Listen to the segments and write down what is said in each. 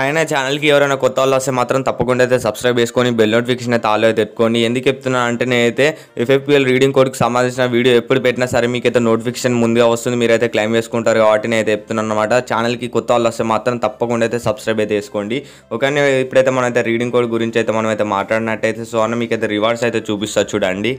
ఆయన ఛానల్కి ఎవరైనా కొత్త వాళ్ళు వస్తే మాత్రం తప్పకుండా అయితే సబ్స్క్రైబ్ చేసుకొని బెల్ నోటిఫికేషన్ అయితే ఆలో పెట్టుకొని ఎందుకు చెప్తున్నా అంటే నేనైతే ఎఫ్ఎఫ్పిఎల్ రీడింగ్ కోడ్కి సంబంధించిన వీడియో ఎప్పుడు పెట్టినా సరే మీకైతే నోటిఫికేషన్ ముందుగా వస్తుంది మీరైతే క్లైమ్ చేసుకుంటారు కాబట్టి నేను అయితే చెప్తున్నాను అనమాట ఛానల్కి కొత్త వాళ్ళు వస్తే మాత్రం తప్పకుండా అయితే సబ్స్క్రైబ్ అయితే చేసుకోండి ఒకనే ఇప్పుడైతే మనమైతే రీడింగ్ కోడ్ గురించి అయితే మనమైతే మాట్లాడినట్టయితే సో అన్న మీకు అయితే రివార్డ్స్ అయితే చూపిస్తా చూడండి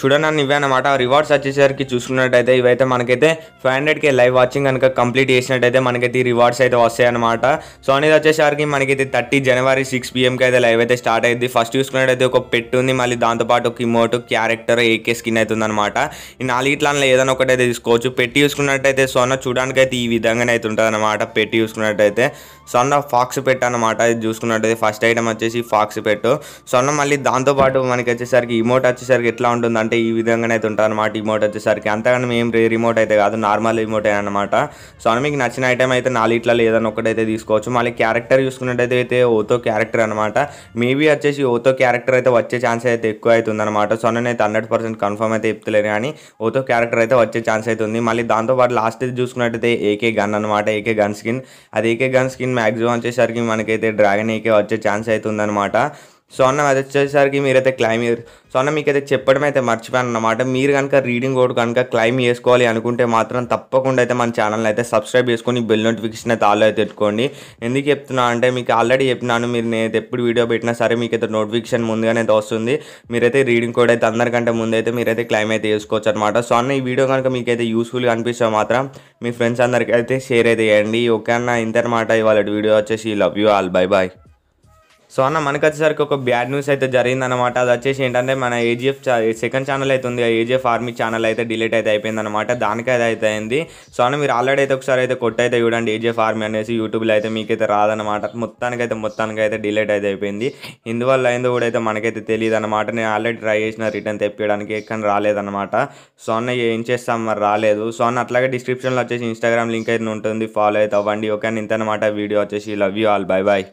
చూడనన్ను ఇవే అనమాట రివార్డ్స్ వచ్చేసరికి చూసుకున్నట్టయితే ఇవైతే మనకైతే ఫైవ్ హండ్రెడ్కి లైవ్ వాచింగ్ కనుక కంప్లీట్ చేసినట్టయితే మనకైతే ఈ రివార్డ్స్ అయితే వస్తాయి అనమాట సో అనేది వచ్చేసరికి మనకైతే థర్టీ జనవరి సిక్స్ పిఎంకి అయితే లైవ్ అయితే స్టార్ట్ అయింది ఫస్ట్ చూసుకున్నట్టయితే ఒక పెట్ ఉంది మళ్ళీ దాంతోపాటు ఒక ఇమోట్ క్యారెక్టర్ ఏకే స్కిన్ అవుతుంది అనమాట ఈ నాలుగిట్లలో ఏదైనా ఒకటి అయితే తీసుకోవచ్చు పెట్టి చూసుకున్నట్టయితే సొన్న చూడడానికి అయితే ఈ విధంగానే అయితే ఉంటుంది అనమాట పెట్టి చూసుకున్నట్టయితే సొన్న ఫాక్స్ పెట్ అనమాట ఇది చూసుకున్నట్టయితే ఫస్ట్ ఐటమ్ వచ్చేసి ఫాక్స్ పెట్టు సొన్న మళ్ళీ దాంతోపాటు మనకి వచ్చేసరికి ఇమోట్ వచ్చేసరికి ఎట్లా ఉంటుంది అంటే ఈ విధంగానే అయితే ఉంటుంది అనమాట రిమోట్ వచ్చేసరికి మేము రే రిమోట్ అయితే కాదు నార్మల్ రిమోట్ అనమాట సో అని మీకు నచ్చిన ఐటమ్ అయితే నాలుగిట్లా ఏదైనా ఒకటైతే తీసుకోవచ్చు మళ్ళీ క్యారెక్టర్ చూసుకున్నట్టయితే అయితే ఓతో క్యారెక్టర్ అనమాట మేబీ వచ్చేసి ఓతో క్యారెక్టర్ అయితే వచ్చే ఛాన్స్ అయితే ఎక్కువ అవుతుంది అనమాట సో నేనైతే హండ్రెడ్ పర్సెంట్ కన్ఫర్మ్ అయితే చెప్తలేదు కానీ ఓతో క్యారెక్టర్ అయితే వచ్చే ఛాన్స్ అవుతుంది మళ్ళీ దాంతోపాటు లాస్ట్ అయితే చూసుకున్నట్టయితే ఏకే గన్ అనమాట ఏకే గన్ స్కిన్ అది ఏకే గన్ స్కిన్ మ్యాక్సిమం వచ్చేసరికి మనకైతే డ్రాగన్ ఏకే వచ్చే ఛాన్స్ అవుతుంది అనమాట సో అన్న అది వచ్చేసరికి మీరైతే క్లైమ్ చేయరు సో అన్న మీకైతే చెప్పడం అయితే మర్చిపోయాను అనమాట మీరు కనుక రీడింగ్ కోడ్ కనుక క్లైమ్ చేసుకోవాలి అనుకుంటే మాత్రం తప్పకుండా అయితే మన ఛానల్ అయితే సబ్స్క్రైబ్ చేసుకొని బెల్ నోటిఫికేషన్ అయితే ఆల్ అయితే పెట్టుకోండి ఎందుకు చెప్తున్నా అంటే మీకు ఆల్రెడీ చెప్పినాను మీరు నేను ఎప్పుడు వీడియో పెట్టినా సరే మీకు అయితే నోటిఫికేషన్ ముందుగానే అయితే వస్తుంది మీరైతే రీడింగ్ కోడ్ అయితే అందరికంటే ముందైతే మీరైతే క్లైమ్ అయితే చేసుకోవచ్చు అనమాట సో అన్న ఈ వీడియో కనుక మీకైతే యూస్ఫుల్గా అనిపిస్తే మాత్రం మీ ఫ్రెండ్స్ అందరికీ అయితే షేర్ అయితే చేయండి ఓకే అన్న ఇంత అనమాట ఇవాళ వీడియో వచ్చేసి love you all bye bye so అన్న మనకు వచ్చేసరికి ఒక బ్యాడ్ న్యూస్ అయితే జరిగిందనమాట అది వచ్చేసి ఏంటంటే మన ఏజీఎఫ్ సెకండ్ ఛానల్ అయితే ఉంది ఏజీఎఫ్ ఆర్మీ ఛానల్ అయితే డిలీట్ అయితే అయిపోయింది అనమాట దానికి అయితే అయితే అయింది సో అన్న మీరు ఆల్రెడీ అయితే ఒకసారి అయితే కొట్ట అయితే చూడండి ఏజీఎఫ్ ఆర్మీ అనేసి యూట్యూబ్లో అయితే మీకైతే రాదనమాట మొత్తానికి అయితే మొత్తానికి అయితే డిలీట్ అయితే అయిపోయింది ఇందువల్ల అయిందో కూడా అయితే మనకైతే తెలియదు అనమాట నేను ఆల్రెడీ ట్రై చేసిన రిటర్న్ తెప్పించడానికి ఎక్కడ రాలేదనమాట సో అన్న ఏం చేస్తాం మరి రాలేదు సో అన్న అట్లాగే డిస్క్రిప్షన్లో వచ్చేసి ఇన్స్టాగ్రామ్ లింక్ అయితే ఉంటుంది ఫాలో అయితే అవ్వండి ఓకే ఇంత అనమాట వీడియో వచ్చేసి love you all bye bye